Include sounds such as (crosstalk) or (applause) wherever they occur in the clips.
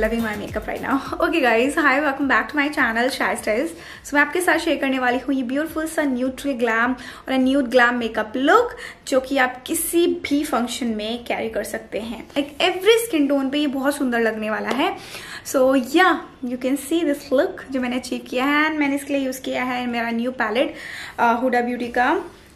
loving my makeup right now. (laughs) Okay guys, hi, welcome back to my channel Shy Styles. So मैं आपके साथ share करने वाली हूँ ये ब्यूटीफुल सा न्यूट्रल ग्लैम और न्यूट ग्लैम मेकअप लुक जो कि आप किसी भी फंक्शन में कैरी कर सकते हैं लाइक एवरी स्किन टोन पे ये बहुत सुंदर लगने वाला है सो या you can see this look जो मैंने अचीव किया है एंड मैंने इसके लिए यूज़ किया है मेरा न्यू पैलेट हुडा ब्यूटी का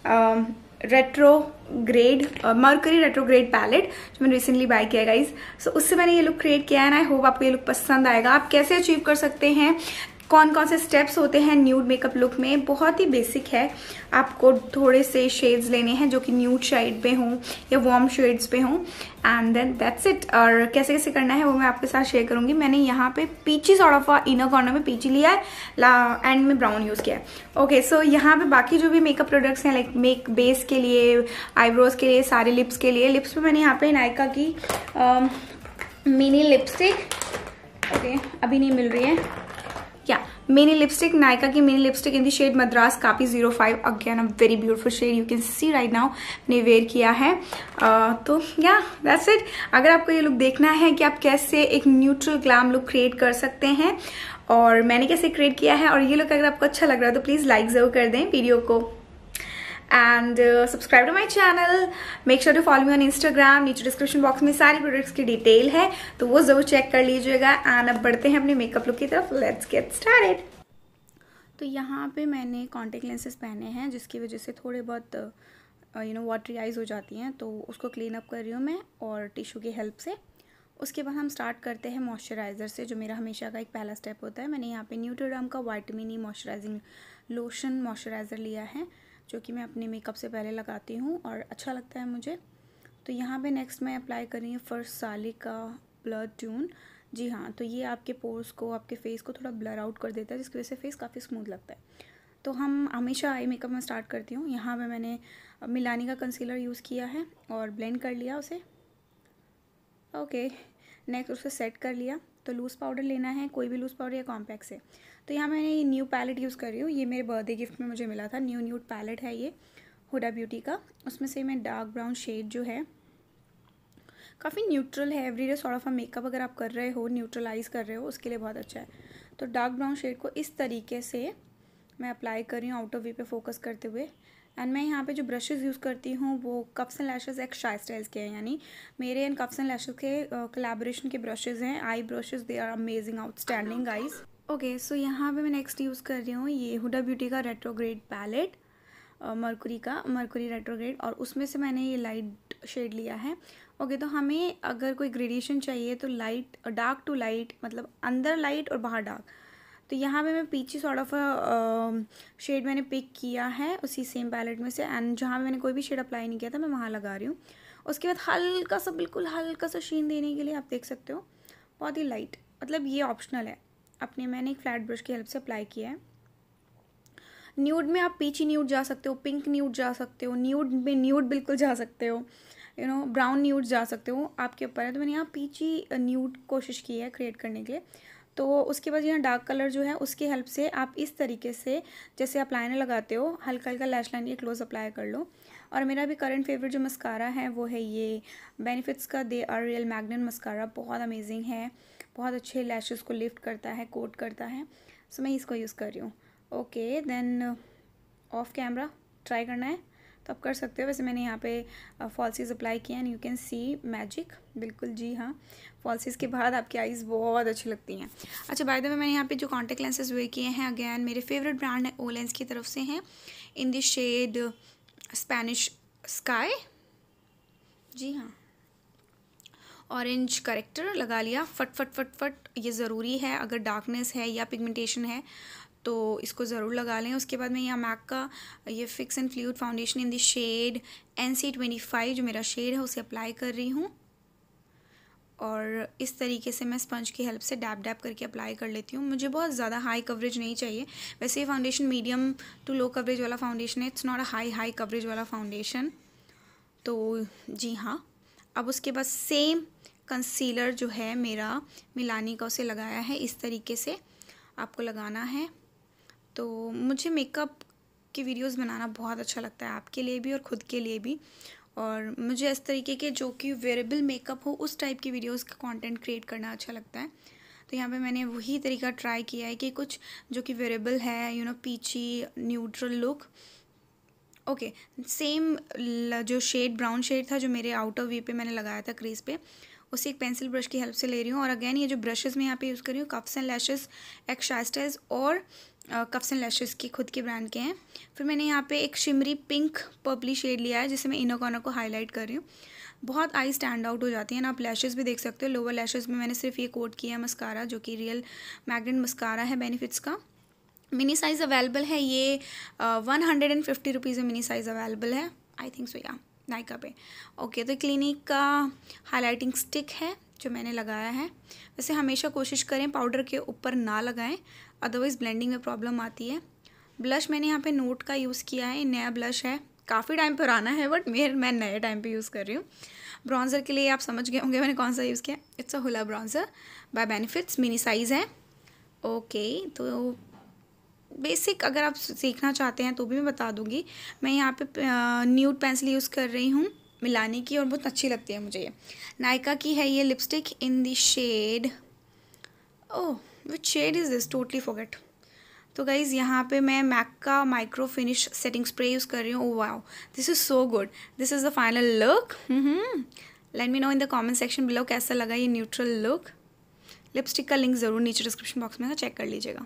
uh, retrograde mercury retrograde palette जो मैंने रिसेंटली बाय किया गाइज सो so, उससे मैंने ये लुक क्रिएट किया है ना आई होप आपको ये लुक पसंद आएगा आप कैसे अचीव कर सकते हैं कौन कौन से स्टेप्स होते हैं न्यूड मेकअप लुक में बहुत ही बेसिक है आपको थोड़े से शेड्स लेने हैं जो कि न्यूड शेड पे हों या वार्म शेड्स पे हों एंड देन दैट्स इट और कैसे कैसे करना है वो मैं आपके साथ शेयर करूंगी मैंने यहाँ पे peachy sort of inner corner में पीची लिया है एंड में ब्राउन यूज़ किया है ओके सो यहाँ पे बाकी जो भी मेकअप प्रोडक्ट्स हैं लाइक मेक बेस के लिए आईब्रोज के लिए सारे लिप्स के लिए लिप्स पे मैंने यहाँ पे नायका की मिनी लिपस्टिक ओके अभी नहीं मिल रही है लिपस्टिक नायका की ki lipstick in the shade Madras Madras zero five again a very beautiful shade you can see right now ने वेयर किया है तो या दैट्स इट अगर आपको ये लुक देखना है कि आप कैसे एक न्यूट्रल ग्लैम लुक क्रिएट कर सकते हैं और मैंने कैसे क्रिएट किया है और ये लुक अगर आपको अच्छा लग रहा है तो प्लीज़ लाइक ज़रूर कर दें वीडियो को and subscribe to my channel make sure to follow me on Instagram नीचे डिस्क्रिप्शन बॉक्स में सारी प्रोडक्ट्स की डिटेल है तो वो जरूर चेक कर लीजिएगा एंड अब बढ़ते हैं अपने मेकअप लुक की तरफ लेट्स गेट स्टार्ट तो यहाँ पे मैंने कॉन्टेक्ट लेंसेज पहने हैं जिसकी वजह से थोड़े बहुत यू नो वाटरी आइज हो जाती हैं तो उसको क्लीन अप कर रही हूँ मैं और टिशू की हेल्प से उसके बाद हम स्टार्ट करते हैं मॉइस्चराइज़र से जो मेरा हमेशा का एक पहला स्टेप होता है मैंने यहाँ पे न्यूट्रोडाम का vitamin E moisturising lotion moisturiser लिया है जो कि मैं अपने मेकअप से पहले लगाती हूँ और अच्छा लगता है मुझे तो यहाँ पे नेक्स्ट मैं अप्लाई कर रही हूँ फर्स्ट साली का ब्लर ट्यून जी हाँ तो ये आपके पोर्स को आपके फेस को थोड़ा ब्लर आउट कर देता है जिसकी वजह से फेस काफ़ी स्मूथ लगता है तो हम हमेशा आई मेकअप में स्टार्ट करती हूँ यहाँ पर मैंने मिलानी का कंसीलर यूज़ किया है और ब्लेंड कर लिया उसे ओके नेक्स्ट उसे सेट कर लिया तो लूज़ पाउडर लेना है कोई भी लूज़ पाउडर या कॉम्पैक्स है तो यहाँ मैंने ये न्यू पैलेट यूज़ कर रही हूँ ये मेरे बर्थडे गिफ्ट में मुझे मिला था न्यू न्यू पैलेट है ये हुडा ब्यूटी का उसमें से मैं डार्क ब्राउन शेड जो है काफ़ी न्यूट्रल है डे सॉर्ट ऑफ मेकअप अगर आप कर रहे हो न्यूट्रलाइज कर रहे हो उसके लिए बहुत अच्छा है तो डार्क ब्राउन शेड को इस तरीके से मैं अप्लाई कर रही हूँ आउट ऑफ वी पे फोकस करते हुए एंड मैं यहाँ पे जो ब्रशेस यूज़ करती हूँ वो कप्स एंड लैशेज़ एक शाई स्टाइल्स के हैं यानी मेरे एंड कप्स एंड लैशेज़ के कलेबोरेशन uh, के ब्रशेज़ हैं eye brushes they are amazing outstanding eyes okay so यहाँ पे मैं नेक्स्ट यूज़ कर रही हूँ ये हुडा ब्यूटी का रेट्रोग्रेड पैलेट मरकुरी का मरकुरी रेट्रोग्रेड और उसमें से मैंने ये लाइट शेड लिया है ओके okay, तो हमें अगर कोई ग्रेडिएशन चाहिए तो लाइट डार्क टू लाइट मतलब अंदर लाइट और बाहर डार्क तो यहाँ पे मैं पीछे सॉर्ट ऑफ शेड मैंने पिक किया है उसी सेम पैलेट में से एंड जहाँ पे मैंने कोई भी शेड अप्लाई नहीं किया था मैं वहाँ लगा रही हूँ उसके बाद हल्का सा बिल्कुल हल्का सा शीन देने के लिए आप देख सकते हो बहुत ही लाइट मतलब ये ऑप्शनल है अपने मैंने एक फ्लैट ब्रश की हेल्प से अप्लाई किया है न्यूड में आप पीछे न्यूड जा सकते हो पिंक न्यूड जा सकते हो न्यूड में न्यूड बिल्कुल जा सकते हो यू नो ब्राउन न्यूड जा सकते हो आपके ऊपर है तो मैंने यहाँ पीछे न्यूड कोशिश की है क्रिएट करने के लिए तो उसके बाद यहाँ डार्क कलर जो है उसकी हेल्प से आप इस तरीके से जैसे आप लाइनर लगाते हो हल्का हल्का लैश लाइन ये क्लोज अप्लाई कर लो और मेरा भी करंट फेवरेट जो मस्कारा है वो है ये बेनिफिट्स का they are real magnet mascara बहुत अमेजिंग है बहुत अच्छे लैशेस को लिफ्ट करता है कोट करता है सो मैं इसको यूज़ कर रही हूँ okay then of camera try करना है तो आप कर सकते हो वैसे मैंने यहाँ पे फॉल्सीज अप्लाई किया and you can see magic बिल्कुल जी हाँ फॉल्सीज के बाद आपकी आईज़ बहुत अच्छी लगती हैं अच्छा बाय द वे मैंने यहाँ पे जो कॉन्टेक्ट लेंसेज वे किए हैं अगैन मेरे फेवरेट ब्रांड है ओ लेंस की तरफ से हैं in the shade Spanish sky जी हाँ ऑरेंज करेक्टर लगा लिया फट फट फट फट ये ज़रूरी है अगर डार्कनेस है या पिगमेंटेशन है तो इसको ज़रूर लगा लें उसके बाद मैं यहाँ मैक का ये fix and fluid foundation in the shade N C twenty five जो मेरा शेड है उसे अप्लाई कर रही हूँ और इस तरीके से मैं स्पंज की हेल्प से डैप डैप करके अप्लाई कर लेती हूँ मुझे बहुत ज़्यादा हाई कवरेज नहीं चाहिए वैसे ये foundation medium to low coverage वाला फाउंडेशन है it's not a high high coverage वाला फाउंडेशन तो जी हाँ अब उसके बाद सेम कंसीलर जो है मेरा मिलानी का उसे लगाया है इस तरीके से आपको लगाना है तो मुझे मेकअप की वीडियोस बनाना बहुत अच्छा लगता है आपके लिए भी और ख़ुद के लिए भी और मुझे इस तरीके के जो कि वेरेबल मेकअप हो उस टाइप की वीडियोस का कंटेंट क्रिएट करना अच्छा लगता है तो यहाँ पे मैंने वही तरीका ट्राई किया है कि कुछ जो कि वेरेबल है you know peachy neutral look okay same जो शेड ब्राउन शेड था जो मेरे आउटर वे पर मैंने लगाया था क्रीज पर उसे एक पेंसिल ब्रश की हेल्प से ले रही हूँ और अगेन ये जो ब्रशेज़ मैं यहाँ पे यूज़ कर रही हूँ कफ्स एंड लैशेज़ एक और कफ्स एंड लैशेज़ की खुद के ब्रांड के हैं फिर मैंने यहाँ पे एक शिमरी पिंक पर्पली शेड लिया है जिसे मैं इनर कॉर्नर को हाईलाइट कर रही हूँ बहुत आई स्टैंड आउट हो जाती है ना आप लैशेज़ भी देख सकते हो लोअर लैशेज़ में मैंने सिर्फ ये कोट किया है मस्कारा जो कि रियल मैग्नेट मस्कारा है बेनिफिट्स का मिनी साइज़ अवेलेबल है ये one hundred and fifty rupees में मिनी साइज़ अवेलेबल है आई थिंक सो या नायका पे ओके तो क्लिनिक का हाईलाइटिंग स्टिक है जो मैंने लगाया है वैसे हमेशा कोशिश करें पाउडर के ऊपर ना लगाएं अदरवाइज़ ब्लेंडिंग में प्रॉब्लम आती है ब्लश मैंने यहाँ पे नोट का यूज़ किया है नया ब्लश है काफ़ी टाइम पुराना है बट मेरे मैं नए टाइम पे यूज़ कर रही हूँ ब्राउज़र के लिए आप समझ गए होंगे मैंने कौन सा यूज़ किया it's a Hoola bronzer by benefits mini size है ओके तो बेसिक अगर आप सीखना चाहते हैं तो भी मैं बता दूंगी मैं यहाँ पे न्यूड पेंसिल यूज़ कर रही हूँ मिलानी की और बहुत अच्छी लगती है मुझे ये नायका की है ये lipstick in the shade oh which shade is this totally forget तो गाइज़ यहाँ पे मैं मैक का micro finish setting spray use कर रही हूँ wow this is so good this is the final look let me know in the comment section below कैसा लगा ये न्यूट्रल लुक लिपस्टिक का लिंक ज़रूर नीचे डिस्क्रिप्शन बॉक्स में चेक तो कर लीजिएगा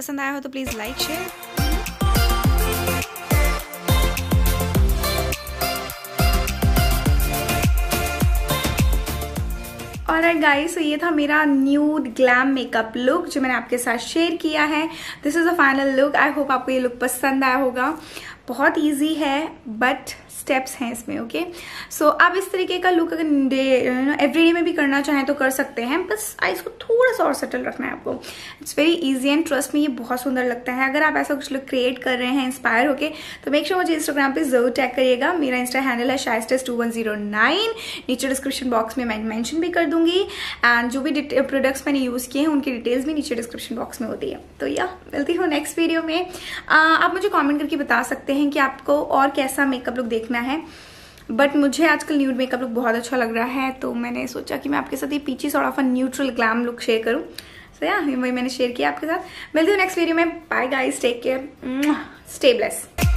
पसंद आया हो तो प्लीज़ लाइक शेयर और गाइस सो ये था मेरा न्यूड ग्लैम मेकअप लुक जो मैंने आपके साथ शेयर किया है this is a final look I hope आपको ये लुक पसंद आया होगा बहुत इजी है बट स्टेप्स हैं इसमें ओके सो so, आप इस तरीके का लुक अगर डे एवरी डे में भी करना चाहें तो कर सकते हैं बस आइज को थोड़ा सा और सेटल रखना है आपको it's very easy and trust में ये बहुत सुंदर लगता है अगर आप ऐसा कुछ लुक क्रिएट कर रहे हैं इंस्पायर होकर तो मेक श्योर मुझे इंस्टाग्राम पर जरूर टैग करिएगा मेरा इंस्टा हैंडल है शाइस्टेस टू वन जीरो नाइन नीचे डिस्क्रिप्शन बॉक्स में मैं मैंशन भी कर दूंगी एंड जो भी प्रोडक्ट्स मैंने यूज़ किए हैं उनकी डिटेल्स भी नीचे डिस्क्रिप्शन बॉक्स में होती है तो या मिलती हूँ नेक्स्ट वीडियो में uh, आप मुझे कॉमेंट करके बता सकते हैं कि आपको और कैसा मेकअप लुक देखना देखना है बट मुझे आजकल न्यूड मेकअप लुक बहुत अच्छा लग रहा है तो मैंने सोचा कि मैं आपके साथ ये peachy sort of a neutral glam look share करूँ सो या वही मैंने शेयर किया आपके साथ मिलती हूँ नेक्स्ट वीडियो में bye guys take care stay bless